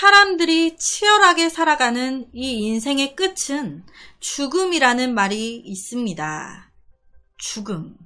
사람들이 치열하게 살아가는 이 인생의 끝은 죽음이라는 말이 있습니다. 죽음.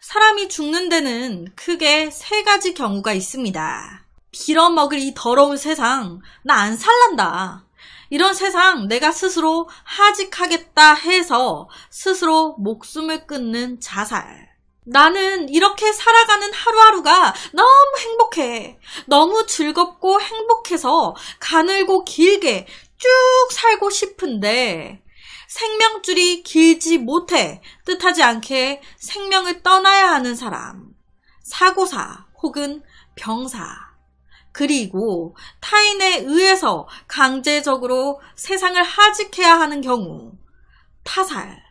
사람이 죽는 데는 크게 세 가지 경우가 있습니다. 빌어먹을 이 더러운 세상, 나 안 살란다. 이런 세상 내가 스스로 하직하겠다 해서 스스로 목숨을 끊는 자살. 나는 이렇게 살아가는 하루하루가 너무 행복해. 너무 즐겁고 행복해서 가늘고 길게 쭉 살고 싶은데 생명줄이 길지 못해 뜻하지 않게 생명을 떠나야 하는 사람. 사고사 혹은 병사. 그리고 타인에 의해서 강제적으로 세상을 하직해야 하는 경우. 타살.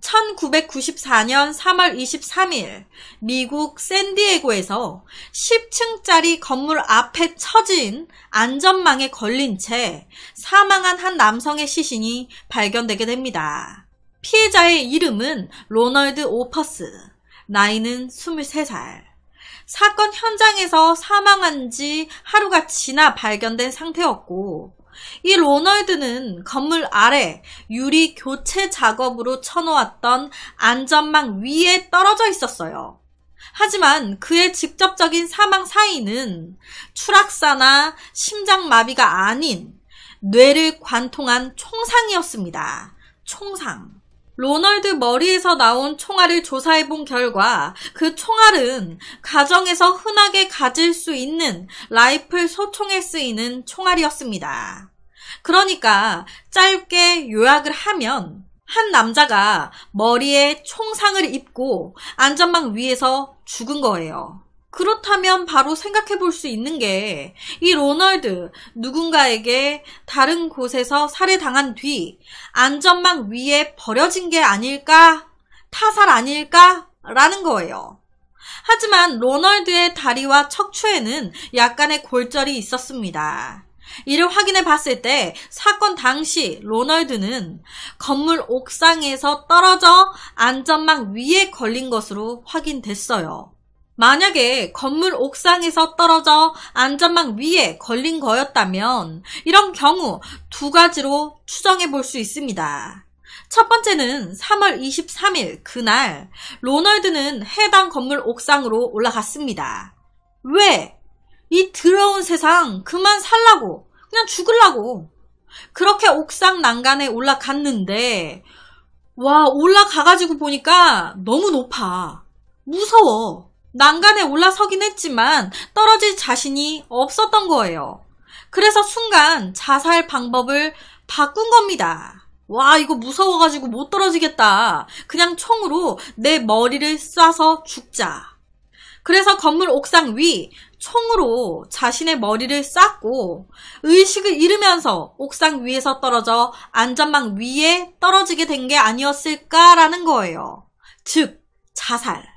1994년 3월 23일 미국 샌디에고에서 10층짜리 건물 앞에 처진 안전망에 걸린 채 사망한 한 남성의 시신이 발견되게 됩니다. 피해자의 이름은 로널드 오퍼스, 나이는 23살. 사건 현장에서 사망한 지 하루가 지나 발견된 상태였고, 이 로널드는 건물 아래 유리 교체 작업으로 쳐놓았던 안전망 위에 떨어져 있었어요. 하지만 그의 직접적인 사망 사인은 추락사나 심장마비가 아닌 뇌를 관통한 총상이었습니다. 총상. 로널드 머리에서 나온 총알을 조사해 본 결과 그 총알은 가정에서 흔하게 가질 수 있는 라이플 소총에 쓰이는 총알이었습니다. 그러니까 짧게 요약을 하면 한 남자가 머리에 총상을 입고 안전망 위에서 죽은 거예요. 그렇다면 바로 생각해 볼 수 있는 게 이 로널드 누군가에게 다른 곳에서 살해당한 뒤 안전망 위에 버려진 게 아닐까? 타살 아닐까? 라는 거예요. 하지만 로널드의 다리와 척추에는 약간의 골절이 있었습니다. 이를 확인해 봤을 때 사건 당시 로널드는 건물 옥상에서 떨어져 안전망 위에 걸린 것으로 확인됐어요. 만약에 건물 옥상에서 떨어져 안전망 위에 걸린 거였다면 이런 경우 두 가지로 추정해 볼 수 있습니다. 첫 번째는 3월 23일 그날 로널드는 해당 건물 옥상으로 올라갔습니다. 왜? 이 더러운 세상 그만 살라고 그냥 죽을라고 그렇게 옥상 난간에 올라갔는데 와 올라가가지고 보니까 너무 높아 무서워 난간에 올라서긴 했지만 떨어질 자신이 없었던 거예요. 그래서 순간 자살 방법을 바꾼 겁니다. 와, 이거 무서워가지고 못 떨어지겠다. 그냥 총으로 내 머리를 쏴서 죽자. 그래서 건물 옥상 위 총으로 자신의 머리를 쐈고 의식을 잃으면서 옥상 위에서 떨어져 안전망 위에 떨어지게 된 게 아니었을까라는 거예요. 즉, 자살.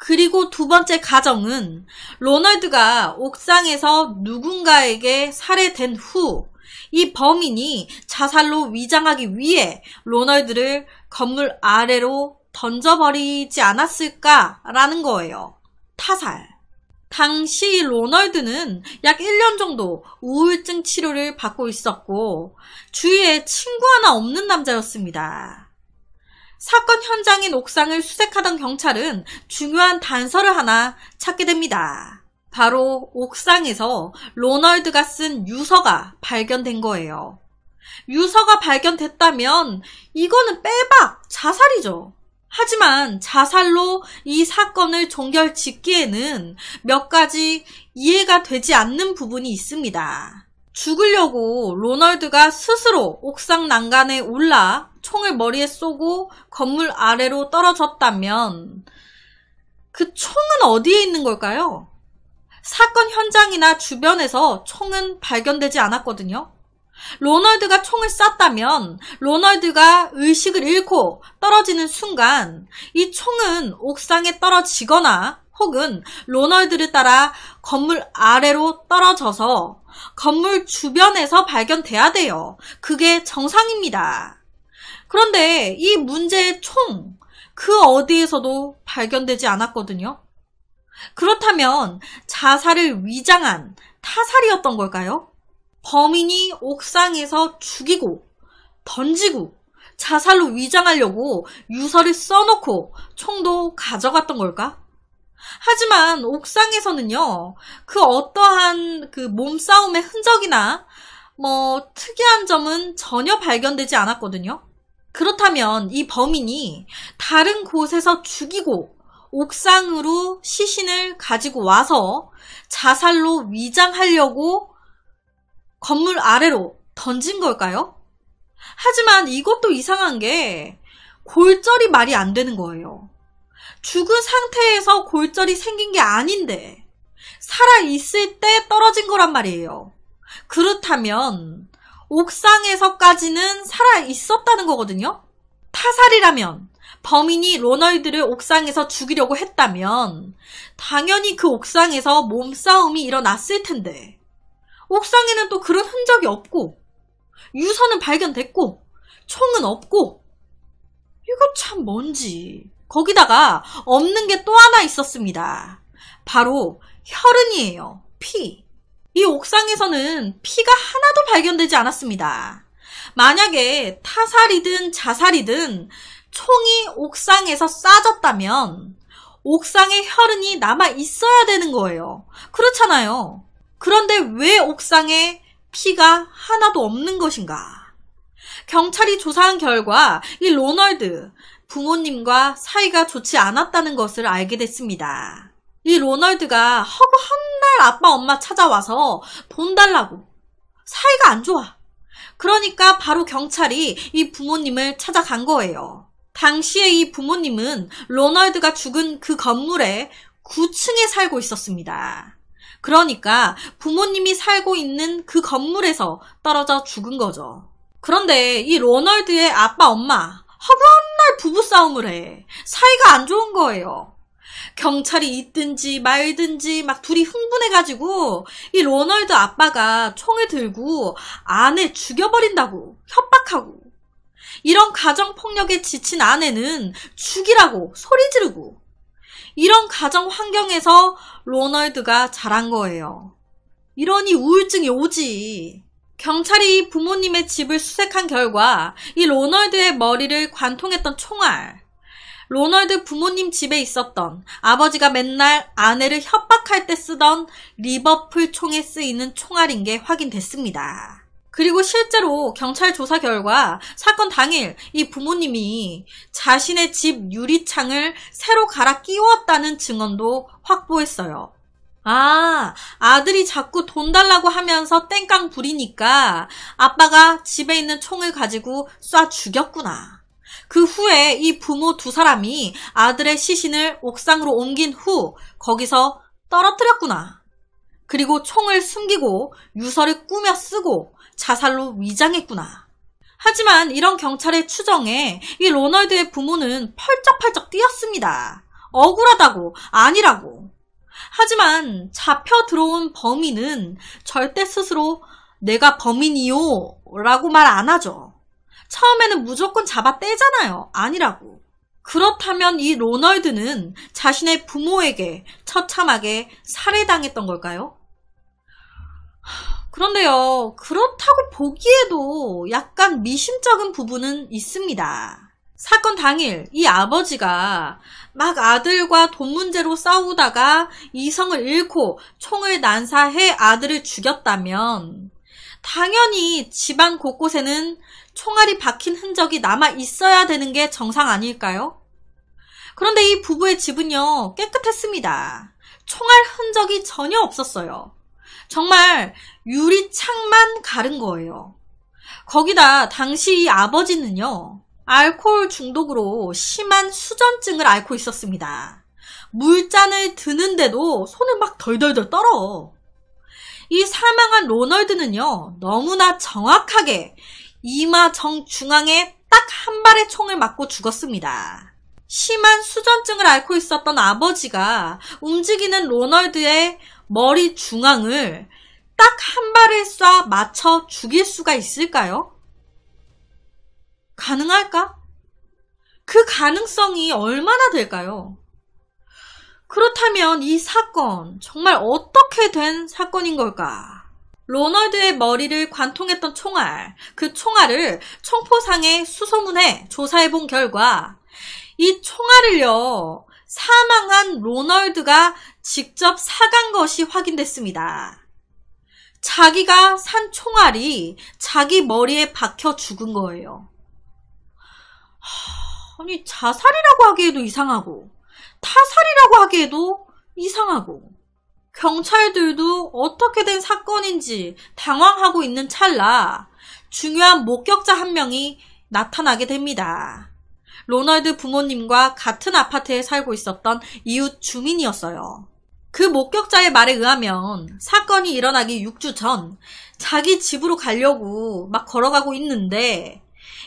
그리고 두 번째 가정은 로널드가 옥상에서 누군가에게 살해된 후 이 범인이 자살로 위장하기 위해 로널드를 건물 아래로 던져버리지 않았을까라는 거예요. 타살. 당시 로널드는 약 1년 정도 우울증 치료를 받고 있었고, 주위에 친구 하나 없는 남자였습니다. 사건 현장인 옥상을 수색하던 경찰은 중요한 단서를 하나 찾게 됩니다. 바로 옥상에서 로널드가 쓴 유서가 발견된 거예요. 유서가 발견됐다면 이거는 빼박 자살이죠. 하지만 자살로 이 사건을 종결 짓기에는 몇 가지 이해가 되지 않는 부분이 있습니다. 죽으려고 로널드가 스스로 옥상 난간에 올라 총을 머리에 쏘고 건물 아래로 떨어졌다면 그 총은 어디에 있는 걸까요? 사건 현장이나 주변에서 총은 발견되지 않았거든요. 로널드가 총을 쐈다면 로널드가 의식을 잃고 떨어지는 순간 이 총은 옥상에 떨어지거나 혹은 로널드를 따라 건물 아래로 떨어져서 건물 주변에서 발견돼야 돼요. 그게 정상입니다. 그런데 이 문제의 총, 그 어디에서도 발견되지 않았거든요. 그렇다면 자살을 위장한 타살이었던 걸까요? 범인이 옥상에서 죽이고, 던지고, 자살로 위장하려고 유서를 써놓고 총도 가져갔던 걸까? 하지만 옥상에서는요, 그 어떠한 그 몸싸움의 흔적이나 뭐 특이한 점은 전혀 발견되지 않았거든요. 그렇다면 이 범인이 다른 곳에서 죽이고 옥상으로 시신을 가지고 와서 자살로 위장하려고 건물 아래로 던진 걸까요? 하지만 이것도 이상한 게 골절이 말이 안 되는 거예요. 죽은 상태에서 골절이 생긴 게 아닌데 살아있을 때 떨어진 거란 말이에요. 그렇다면 옥상에서까지는 살아있었다는 거거든요. 타살이라면 범인이 로널드를 옥상에서 죽이려고 했다면 당연히 그 옥상에서 몸싸움이 일어났을 텐데 옥상에는 또 그런 흔적이 없고 유서는 발견됐고 총은 없고 이거 참 뭔지 거기다가 없는 게 또 하나 있었습니다. 바로 혈흔이에요. 피. 이 옥상에서는 피가 하나도 발견되지 않았습니다. 만약에 타살이든 자살이든 총이 옥상에서 싸졌다면 옥상에 혈흔이 남아 있어야 되는 거예요. 그렇잖아요. 그런데 왜 옥상에 피가 하나도 없는 것인가? 경찰이 조사한 결과 이 로널드 부모님과 사이가 좋지 않았다는 것을 알게 됐습니다. 이 로널드가 하구한날 아빠 엄마 찾아와서 돈 달라고 사이가 안 좋아. 그러니까 바로 경찰이 이 부모님을 찾아간 거예요. 당시에 이 부모님은 로널드가 죽은 그 건물에 9층에 살고 있었습니다. 그러니까 부모님이 살고 있는 그 건물에서 떨어져 죽은 거죠. 그런데 이 로널드의 아빠 엄마 허면날 부부싸움을 해. 사이가 안 좋은 거예요. 경찰이 있든지 말든지 막 둘이 흥분해가지고 이 로널드 아빠가 총을 들고 아내 죽여버린다고 협박하고 이런 가정폭력에 지친 아내는 죽이라고 소리 지르고 이런 가정 환경에서 로널드가 자란 거예요. 이러니 우울증이 오지. 경찰이 부모님의 집을 수색한 결과 이 로널드의 머리를 관통했던 총알, 로널드 부모님 집에 있었던 아버지가 맨날 아내를 협박할 때 쓰던 리버풀 총에 쓰이는 총알인 게 확인됐습니다. 그리고 실제로 경찰 조사 결과 사건 당일 이 부모님이 자신의 집 유리창을 새로 갈아 끼웠다는 증언도 확보했어요. 아, 아들이 자꾸 돈 달라고 하면서 땡깡 부리니까 아빠가 집에 있는 총을 가지고 쏴 죽였구나. 그 후에 이 부모 두 사람이 아들의 시신을 옥상으로 옮긴 후 거기서 떨어뜨렸구나. 그리고 총을 숨기고 유서를 꾸며 쓰고 자살로 위장했구나. 하지만 이런 경찰의 추정에 이 로널드의 부모는 펄쩍펄쩍 뛰었습니다. 억울하다고, 아니라고, 하지만 잡혀 들어온 범인은 절대 스스로 내가 범인이요 라고 말 안 하죠. 처음에는 무조건 잡아 떼잖아요. 아니라고. 그렇다면 이 로널드는 자신의 부모에게 처참하게 살해당했던 걸까요? 그런데요, 그렇다고 보기에도 약간 미심쩍은 부분은 있습니다. 사건 당일 이 아버지가 막 아들과 돈 문제로 싸우다가 이성을 잃고 총을 난사해 아들을 죽였다면 당연히 집안 곳곳에는 총알이 박힌 흔적이 남아 있어야 되는 게 정상 아닐까요? 그런데 이 부부의 집은요 깨끗했습니다. 총알 흔적이 전혀 없었어요. 정말 유리창만 가른 거예요. 거기다 당시 이 아버지는요 알코올 중독으로 심한 수전증을 앓고 있었습니다. 물잔을 드는데도 손을 막 덜덜덜 떨어. 이 사망한 로널드는요, 너무나 정확하게 이마 정 중앙에 딱 한 발의 총을 맞고 죽었습니다. 심한 수전증을 앓고 있었던 아버지가 움직이는 로널드의 머리 중앙을 딱 한발에쏴 맞춰 죽일 수가 있을까요? 가능할까? 그 가능성이 얼마나 될까요? 그렇다면 이 사건 정말 어떻게 된 사건인 걸까? 로널드의 머리를 관통했던 총알, 그 총알을 청포상의 수소문에 조사해 본 결과 이 총알을요, 사망한 로널드가 직접 사간 것이 확인됐습니다. 자기가 산 총알이 자기 머리에 박혀 죽은 거예요. 아니 자살이라고 하기에도 이상하고 타살이라고 하기에도 이상하고 경찰들도 어떻게 된 사건인지 당황하고 있는 찰나 중요한 목격자 한 명이 나타나게 됩니다. 로널드 부모님과 같은 아파트에 살고 있었던 이웃 주민이었어요. 그 목격자의 말에 의하면 사건이 일어나기 6주 전 자기 집으로 가려고 막 걸어가고 있는데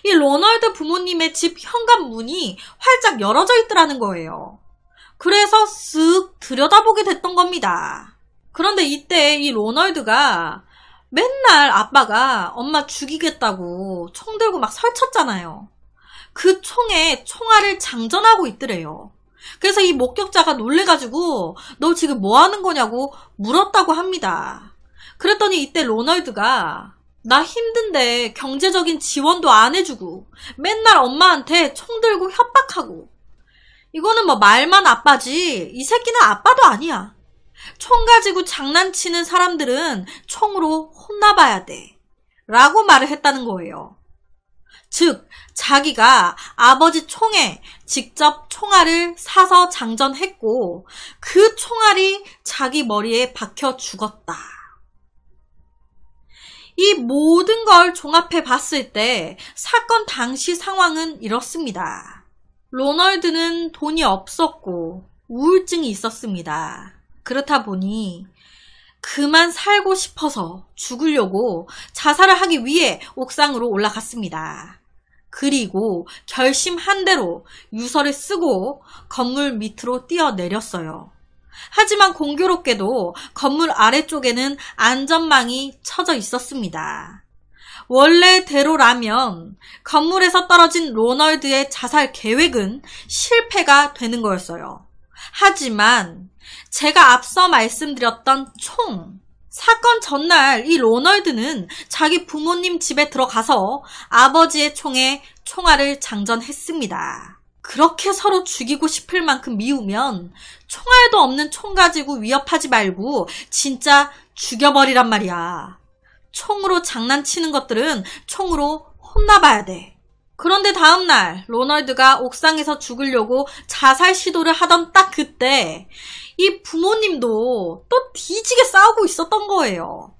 이 로널드 부모님의 집 현관문이 활짝 열어져 있더라는 거예요. 그래서 쓱 들여다보게 됐던 겁니다. 그런데 이때 이 로널드가 맨날 아빠가 엄마 죽이겠다고 총 들고 막 설쳤잖아요. 그 총에 총알을 장전하고 있더래요. 그래서 이 목격자가 놀래가지고 너 지금 뭐 하는 거냐고 물었다고 합니다. 그랬더니 이때 로널드가 나 힘든데 경제적인 지원도 안 해주고 맨날 엄마한테 총 들고 협박하고 이거는 뭐 말만 아빠지 이 새끼는 아빠도 아니야. 총 가지고 장난치는 사람들은 총으로 혼나봐야 돼. 라고 말을 했다는 거예요. 즉, 자기가 아버지 총에 직접 총알을 사서 장전했고, 그 총알이 자기 머리에 박혀 죽었다. 이 모든 걸 종합해 봤을 때 사건 당시 상황은 이렇습니다. 로널드는 돈이 없었고 우울증이 있었습니다. 그렇다 보니 그만 살고 싶어서 죽으려고 자살을 하기 위해 옥상으로 올라갔습니다. 그리고 결심한 대로 유서를 쓰고 건물 밑으로 뛰어내렸어요. 하지만 공교롭게도 건물 아래쪽에는 안전망이 쳐져 있었습니다. 원래대로라면 건물에서 떨어진 로널드의 자살 계획은 실패가 되는 거였어요. 하지만 제가 앞서 말씀드렸던 총, 사건 전날 이 로널드는 자기 부모님 집에 들어가서 아버지의 총에 총알을 장전했습니다. 그렇게 서로 죽이고 싶을 만큼 미우면 총알도 없는 총 가지고 위협하지 말고 진짜 죽여버리란 말이야. 총으로 장난치는 것들은 총으로 혼나봐야 돼. 그런데 다음날 로널드가 옥상에서 죽으려고 자살 시도를 하던 딱 그때 이 부모님도 또 뒤지게 싸우고 있었던 거예요.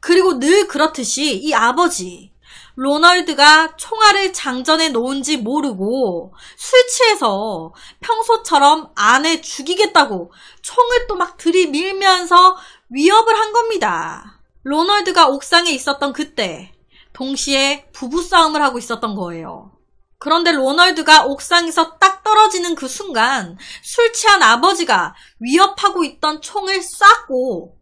그리고 늘 그렇듯이 이 아버지 로널드가 총알을 장전해 놓은지 모르고 술 취해서 평소처럼 아내 죽이겠다고 총을 또 막 들이밀면서 위협을 한 겁니다. 로널드가 옥상에 있었던 그때 동시에 부부싸움을 하고 있었던 거예요. 그런데 로널드가 옥상에서 딱 떨어지는 그 순간 술 취한 아버지가 위협하고 있던 총을 쐈고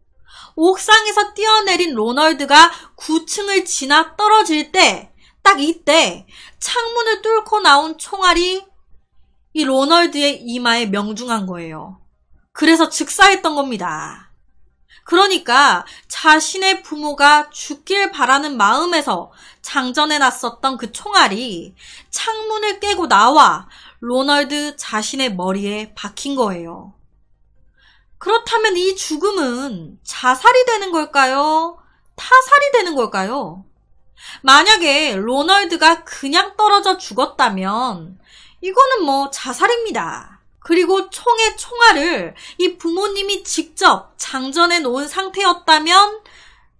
옥상에서 뛰어내린 로널드가 9층을 지나 떨어질 때, 딱 이때 창문을 뚫고 나온 총알이 이 로널드의 이마에 명중한 거예요. 그래서 즉사했던 겁니다. 그러니까 자신의 부모가 죽길 바라는 마음에서 장전해 놨었던 그 총알이 창문을 깨고 나와 로널드 자신의 머리에 박힌 거예요. 그렇다면 이 죽음은 자살이 되는 걸까요? 타살이 되는 걸까요? 만약에 로널드가 그냥 떨어져 죽었다면 이거는 뭐 자살입니다. 그리고 총의 총알을 이 부모님이 직접 장전해 놓은 상태였다면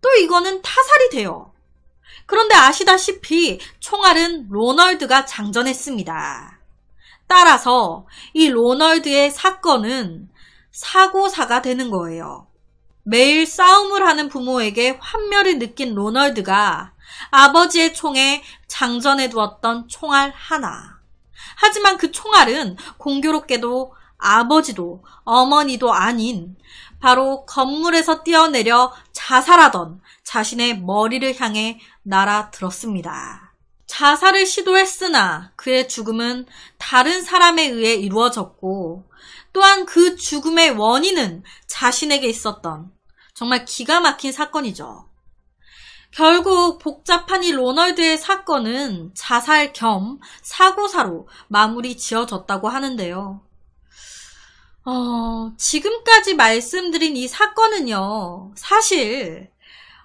또 이거는 타살이 돼요. 그런데 아시다시피 총알은 로널드가 장전했습니다. 따라서 이 로널드의 사건은 사고사가 되는 거예요. 매일 싸움을 하는 부모에게 환멸을 느낀 로널드가 아버지의 총에 장전해 두었던 총알 하나. 하지만 그 총알은 공교롭게도 아버지도 어머니도 아닌 바로 건물에서 뛰어내려 자살하던 자신의 머리를 향해 날아들었습니다. 자살을 시도했으나 그의 죽음은 다른 사람에 의해 이루어졌고 또한 그 죽음의 원인은 자신에게 있었던 정말 기가 막힌 사건이죠. 결국 복잡한 이 로널드의 사건은 자살 겸 사고사로 마무리 지어졌다고 하는데요. 어, 지금까지 말씀드린 이 사건은요, 사실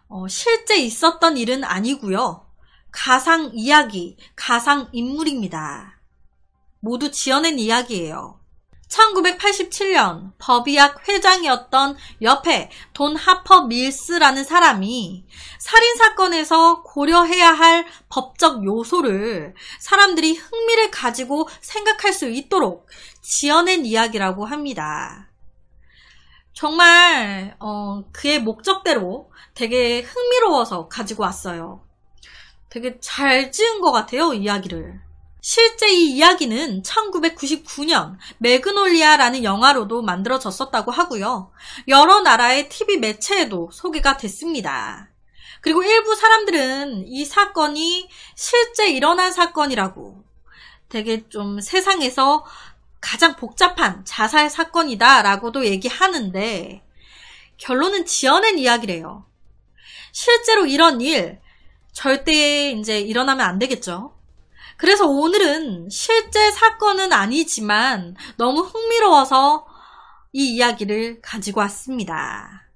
어, 실제 있었던 일은 아니고요. 가상 이야기, 가상 인물입니다. 모두 지어낸 이야기예요. 1987년 법의학 회장이었던 옆에 돈 하퍼 밀스라는 사람이 살인사건에서 고려해야 할 법적 요소를 사람들이 흥미를 가지고 생각할 수 있도록 지어낸 이야기라고 합니다. 정말 어, 그의 목적대로 되게 흥미로워서 가지고 왔어요. 되게 잘 지은 것 같아요, 이야기를. 실제 이 이야기는 1999년 매그놀리아라는 영화로도 만들어졌었다고 하고요. 여러 나라의 TV 매체에도 소개가 됐습니다. 그리고 일부 사람들은 이 사건이 실제 일어난 사건이라고 되게 좀 세상에서 가장 복잡한 자살 사건이다라고도 얘기하는데 결론은 지어낸 이야기래요. 실제로 이런 일 절대 이제 일어나면 안 되겠죠. 그래서 오늘은 실제 사건은 아니지만 너무 흥미로워서 이 이야기를 가지고 왔습니다.